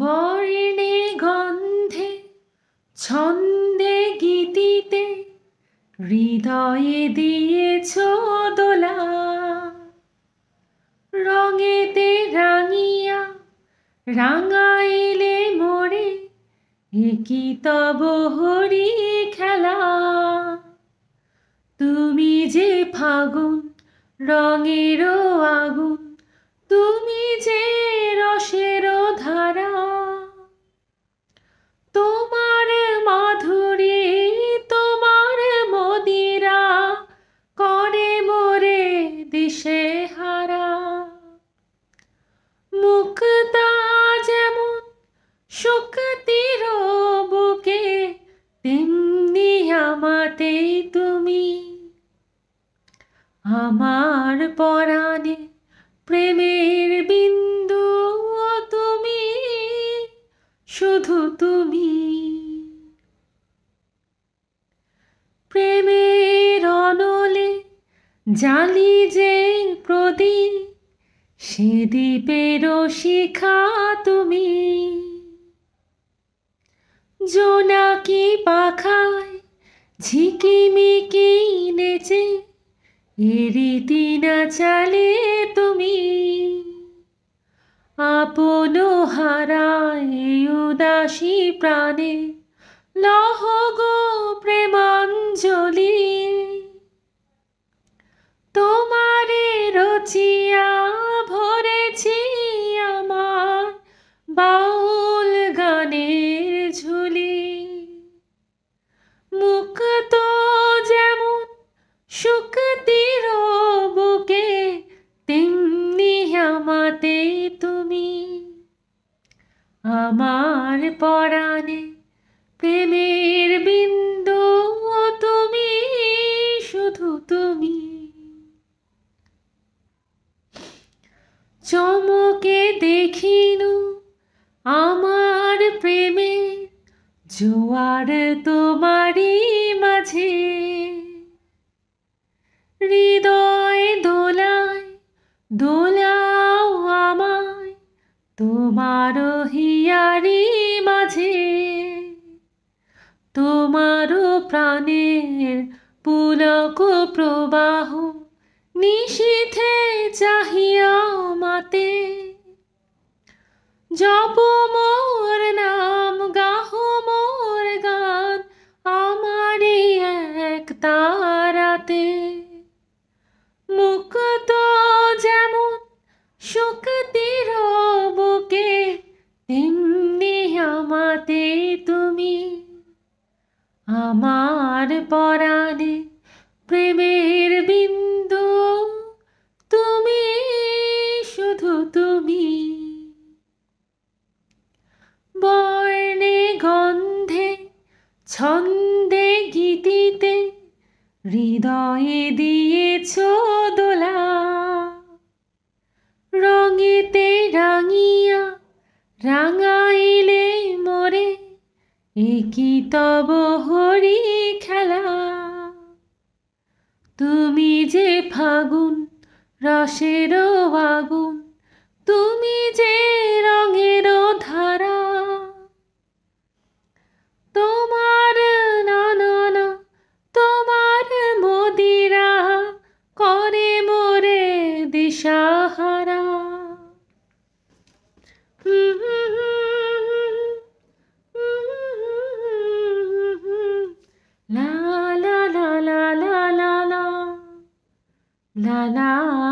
বর্ণে গন্ধে ছন্দে গীতিতে হৃদয়ে দিয়েছ দোলা রঙেতে রাঙিয়া রাঙাইলে মরে একি তব হরি খেলা তুমি যে ফাগুন রঙেরও আগুন দিশে হারা মুক্তা যেমন শক্তির বুকে তেমনি আমাতে তুমি আমার পরাণে প্রেমের বিন্দু তুমি শুধু তুমি জালি যে প্রদীপ সে দ্বীপেরও শিখা তুমি জোনাকি পাখায় ঝিকিমিকি নেচে এরিতি না চালে তুমি আপন হারায় উদাসী প্রাণে লহ গো প্রেমাঞ্জলি বাউল গানের ঝুলি মুখ তো যেমন শুকতির বুকে তেমনি আমাতে তুমি আমার পরাণে প্রেমের বিন্দু তুমি শুধু তুমি চমকে দেখিনু আমার প্রেমে জোয়ার তোমারই মাঝে হৃদয় দোলায় দোলাও আমায় তোমার হিয়ারি মাঝে তোমার প্রাণের পুলক প্রবাহ নিশীথে চাহিয়া মাতে জপ রাতে মুখ তো যেমন শক্তির বুকে তেমনি আমাতে তুমি আমার পরাণে প্রেমের বিন্দু তুমি শুধু তুমি বর্ণে গন্ধে ছন্দে গীতিতে হৃদয়ে দিয়েছ দোলা রঙেতে রাঙিয়া রাঙাইলে মোরে একই তব হরি খেলা তুমি যে ফাগুন রসেরও আগুন তুমি যে রঙেরও ধারা দিশাহারা la la la la la la la